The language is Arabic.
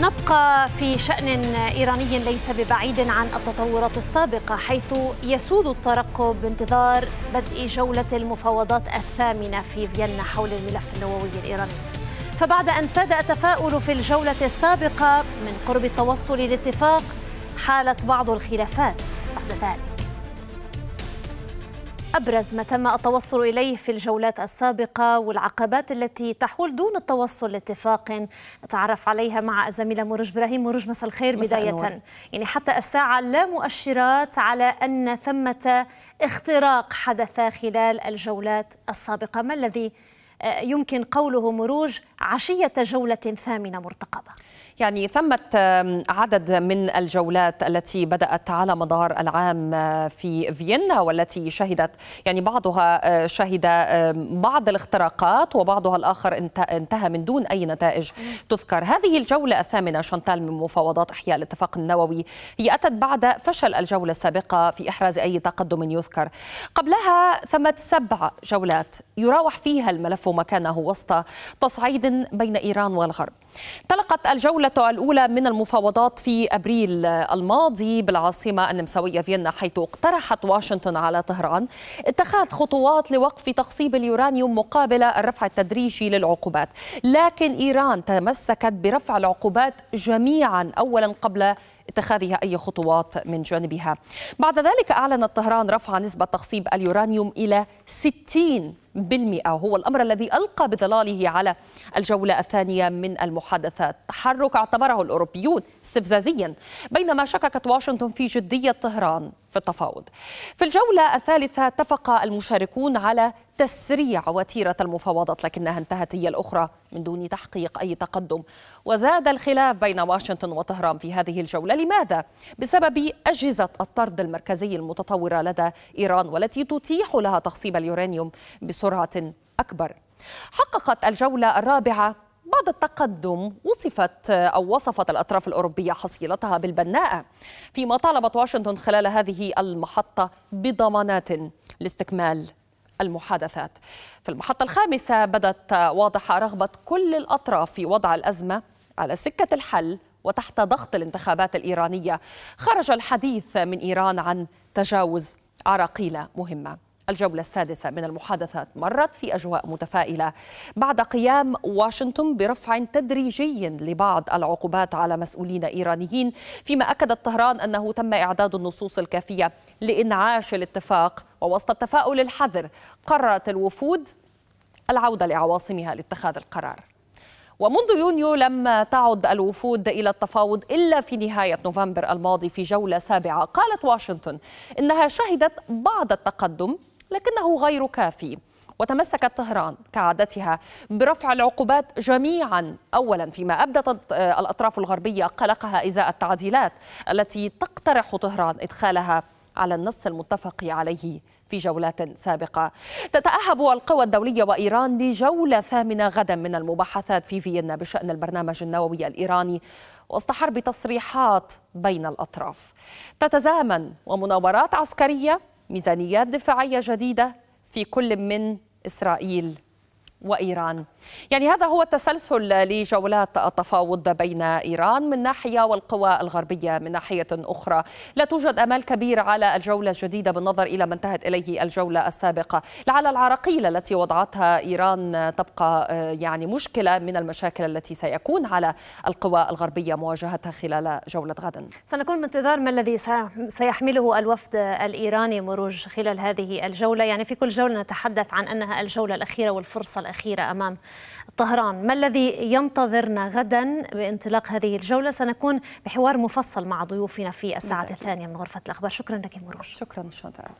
نبقى في شأن إيراني ليس ببعيد عن التطورات السابقة حيث يسود الترقب بانتظار بدء جولة المفاوضات الثامنة في فيينا حول الملف النووي الإيراني فبعد أن ساد التفاؤل في الجولة السابقة من قرب التوصل لاتفاق حالت بعض الخلافات بعد ذلك أبرز ما تم التوصل إليه في الجولات السابقة والعقبات التي تحول دون التوصل لاتفاق نتعرف عليها مع الزميلة مروج إبراهيم مروج مساء الخير مساء بداية نور. يعني حتى الساعة لا مؤشرات على أن ثمة اختراق حدث خلال الجولات السابقة ما الذي آه، يمكن قوله مروج عشية جولة ثامنة مرتقبة يعني ثمة عدد من الجولات التي بدأت على مدار العام آه، في فيينا والتي شهدت يعني بعضها آه، شهد بعض الاختراقات وبعضها الآخر انتهى من دون أي نتائج تذكر هذه الجولة الثامنة شانتال من مفاوضات إحياء الاتفاق النووي هي أتت بعد فشل الجولة السابقة في إحراز أي تقدم يذكر قبلها ثمة سبع جولات يراوح فيها الملف مكانه وسط تصعيد بين إيران والغرب تلقت طلقت جولته الأولى من المفاوضات في أبريل الماضي بالعاصمة النمساوية فيينا حيث اقترحت واشنطن على طهران اتخاذ خطوات لوقف تخصيب اليورانيوم مقابل الرفع التدريجي للعقوبات لكن إيران تمسكت برفع العقوبات جميعا أولا قبل اتخاذها أي خطوات من جانبها بعد ذلك أعلنت طهران رفع نسبة تخصيب اليورانيوم إلى 60 بالمئة هو الأمر الذي ألقى بظلاله على الجولة الثانية من المحادثات تحرك اعتبره الأوروبيون استفزازيا بينما شككت واشنطن في جدية طهران في التفاوض في الجولة الثالثة اتفق المشاركون على تسريع وتيرة المفاوضات لكنها انتهت هي الأخرى من دون تحقيق أي تقدم وزاد الخلاف بين واشنطن وطهران في هذه الجولة لماذا؟ بسبب أجهزة الطرد المركزي المتطورة لدى إيران والتي تتيح لها تخصيب اليورانيوم بسرعة أكبر حققت الجولة الرابعة بعد التقدم وصفت أو وصفت الأطراف الأوروبية حصيلتها بالبناءة فيما طالبت واشنطن خلال هذه المحطة بضمانات لاستكمال المحادثات في المحطة الخامسة بدت واضحة رغبة كل الأطراف في وضع الأزمة على سكة الحل وتحت ضغط الانتخابات الإيرانية خرج الحديث من إيران عن تجاوز عراقيل مهمة الجولة السادسة من المحادثات مرت في أجواء متفائلة بعد قيام واشنطن برفع تدريجي لبعض العقوبات على مسؤولين إيرانيين فيما أكدت طهران أنه تم إعداد النصوص الكافية لإنعاش الاتفاق ووسط التفاؤل الحذر قررت الوفود العودة لعواصمها لاتخاذ القرار ومنذ يونيو لم تعد الوفود الى التفاوض الا في نهايه نوفمبر الماضي في جوله سابعه قالت واشنطن انها شهدت بعض التقدم لكنه غير كافي وتمسكت طهران كعادتها برفع العقوبات جميعا اولا فيما ابدت الاطراف الغربيه قلقها ازاء التعديلات التي تقترح طهران ادخالها على النص المتفق عليه في جولات سابقه. تتاهب القوى الدوليه وايران لجوله ثامنه غدا من المباحثات في فيينا بشان البرنامج النووي الايراني وسط حرب تصريحات بين الاطراف. تتزامن ومناورات عسكريه ميزانيات دفاعية جديدة في كل من إسرائيل وإيران يعني هذا هو التسلسل لجولات التفاوض بين إيران من ناحية والقوى الغربية من ناحية أخرى لا توجد امال كبير على الجولة الجديدة بالنظر إلى ما انتهت إليه الجولة السابقة لعل العراقيل التي وضعتها إيران تبقى آه، يعني مشكلة من المشاكل التي سيكون على القوى الغربية مواجهتها خلال جولة غد سنكون بانتظار ما الذي سيحمله الوفد الإيراني مروج خلال هذه الجولة يعني في كل جولة نتحدث عن أنها الجولة الأخيرة والفرصة الأخيرة الأخيرة أمام طهران ما الذي ينتظرنا غدا بانطلاق هذه الجولة سنكون بحوار مفصل مع ضيوفنا في الساعة نعم. الثانية من غرفة الأخبار شكرا لك مروج شكرا شكرا